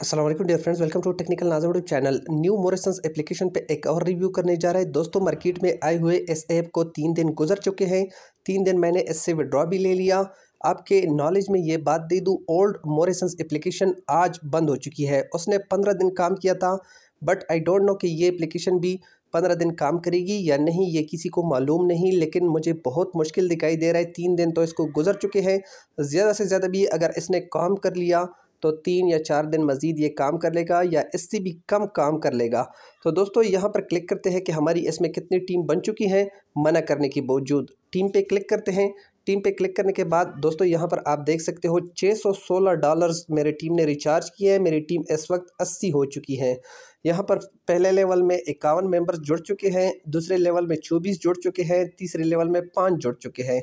Aslam dear friends welcome to technical Najam channel new मोरेसन्स application पे एक और रिव्यू करने जा रहा है दोस्तों मार्केट में आए हुए इस ऐप को तीन दिन गुजर चुके हैं तीन दिन मैंने इससे विड्रॉ भी ले लिया आपके नॉलेज में ये बात दे दूँ ओल्ड मोरसन एप्लीकेशन आज बंद हो चुकी है उसने पंद्रह दिन काम किया था बट आई डोंट नो कि ये एप्लीकेशन भी पंद्रह दिन काम करेगी या नहीं ये किसी को मालूम नहीं लेकिन मुझे बहुत मुश्किल दिखाई दे रहा है तीन दिन तो इसको गुजर चुके हैं ज़्यादा से ज़्यादा भी अगर इसने काम कर लिया तो तीन या चार दिन मज़ीद ये काम कर लेगा या इससे भी कम काम कर लेगा तो दोस्तों यहाँ पर क्लिक करते हैं कि हमारी इसमें कितनी टीम बन चुकी है मना करने के बावजूद टीम पे क्लिक करते हैं टीम पे क्लिक करने के बाद दोस्तों यहाँ पर आप देख सकते हो 616 डॉलर्स मेरे टीम ने रिचार्ज किए हैं मेरी टीम इस वक्त 80 हो चुकी है यहाँ पर पहले लेवल में इक्यावन मेंबर्स जुड़ चुके हैं दूसरे लेवल में चौबीस जुड़ चुके हैं तीसरे लेवल में पाँच जुड़ चुके हैं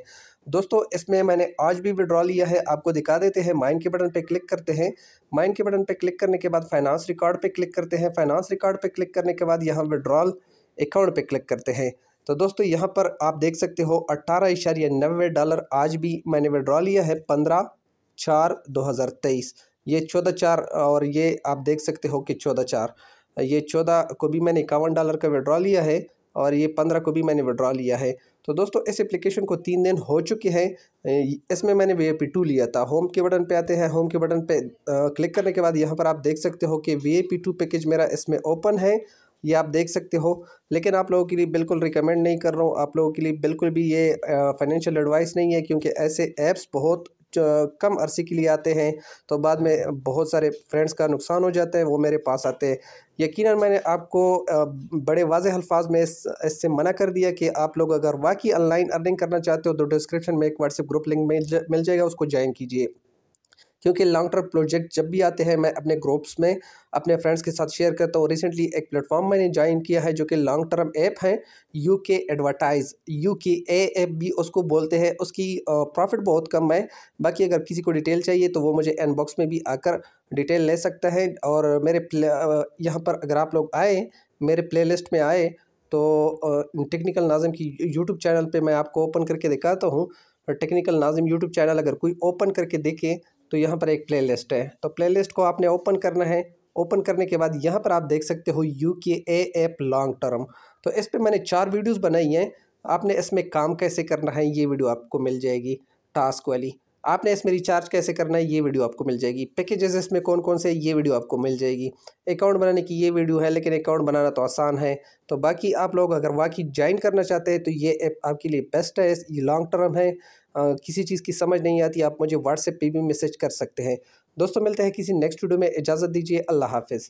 दोस्तों इसमें मैंने आज भी विड्रॉ लिया है आपको दिखा देते हैं माइंड के बटन पे क्लिक करते हैं माइंड के बटन पे क्लिक करने के बाद फाइनेंस रिकॉर्ड पे क्लिक करते हैं फाइनेंस रिकॉर्ड पे क्लिक करने के बाद यहाँ विड्रॉल अकाउंट पे क्लिक करते हैं तो दोस्तों यहाँ पर आप देख सकते हो अट्ठारह इशारिया नब्बे डॉलर आज भी मैंने विड्रॉ लिया है पंद्रह चार दो हज़ार तेईस ये चौदह चार और ये आप देख सकते हो कि चौदह चार ये चौदह को भी मैंने इक्यावन डॉलर का विड्रॉ लिया है और ये पंद्रह को भी मैंने विड्रॉ लिया है तो दोस्तों इस एप्लीकेशन को तीन दिन हो चुके हैं इसमें मैंने वी ए पी टू लिया था होम के बटन पे आते हैं होम के बटन पे क्लिक करने के बाद यहाँ पर आप देख सकते हो कि V A P two package मेरा इसमें ओपन है ये आप देख सकते हो लेकिन आप लोगों के लिए बिल्कुल रिकमेंड नहीं कर रहा हूँ आप लोगों के लिए बिल्कुल भी ये फाइनेंशियल एडवाइस नहीं है क्योंकि ऐसे ऐप्स बहुत कम अरसे के लिए आते हैं तो बाद में बहुत सारे फ्रेंड्स का नुकसान हो जाता है वो मेरे पास आते हैं यकीन मैंने आपको बड़े वाज अल्फाज में इससे मना कर दिया कि आप लोग अगर वाकई ऑनलाइन अर्निंग करना चाहते हो तो डिस्क्रिप्शन में एक व्हाट्सएप ग्रुप लिंक मिल जाएगा उसको ज्वाइन कीजिए क्योंकि लॉन्ग टर्म प्रोजेक्ट जब भी आते हैं मैं अपने ग्रुप्स में अपने फ्रेंड्स के साथ शेयर करता हूँ रिसेंटली एक प्लेटफॉर्म मैंने ज्वाइन किया है जो कि लॉन्ग टर्म ऐप है U K advertise U K A भी उसको बोलते हैं उसकी प्रॉफिट बहुत कम है बाकी अगर किसी को डिटेल चाहिए तो वो मुझे इनबॉक्स में भी आकर डिटेल ले सकता है और मेरे यहाँ पर अगर आप लोग आए मेरे लिस्ट में आए तो टेक्निकल नाजिम की यूट्यूब चैनल पर मैं आपको ओपन करके दिखाता हूँ टेक्निकल नाजिम यूट्यूब चैनल अगर कोई ओपन करके देखे तो यहाँ पर एक प्लेलिस्ट है तो प्लेलिस्ट को आपने ओपन करना है ओपन करने के बाद यहाँ पर आप देख सकते हो you K A app long term तो इस पर मैंने चार वीडियोज़ बनाई हैं आपने इसमें काम कैसे करना है ये वीडियो आपको मिल जाएगी टास्क वाली आपने इसमें रिचार्ज कैसे करना है ये वीडियो आपको मिल जाएगी पैकेजेस इसमें कौन कौन से ये वीडियो आपको मिल जाएगी अकाउंट बनाने की ये वीडियो है लेकिन अकाउंट बनाना तो आसान है तो बाकी आप लोग अगर वाकई ज्वाइन करना चाहते हैं तो ये ऐप आपके लिए बेस्ट है ये लॉन्ग टर्म है आ, किसी चीज़ की समझ नहीं आती आप मुझे व्हाट्सएप पर भी मैसेज कर सकते हैं दोस्तों मिलते हैं किसी नेक्स्ट वीडियो में इजाज़त दीजिए अल्लाह हाफिज़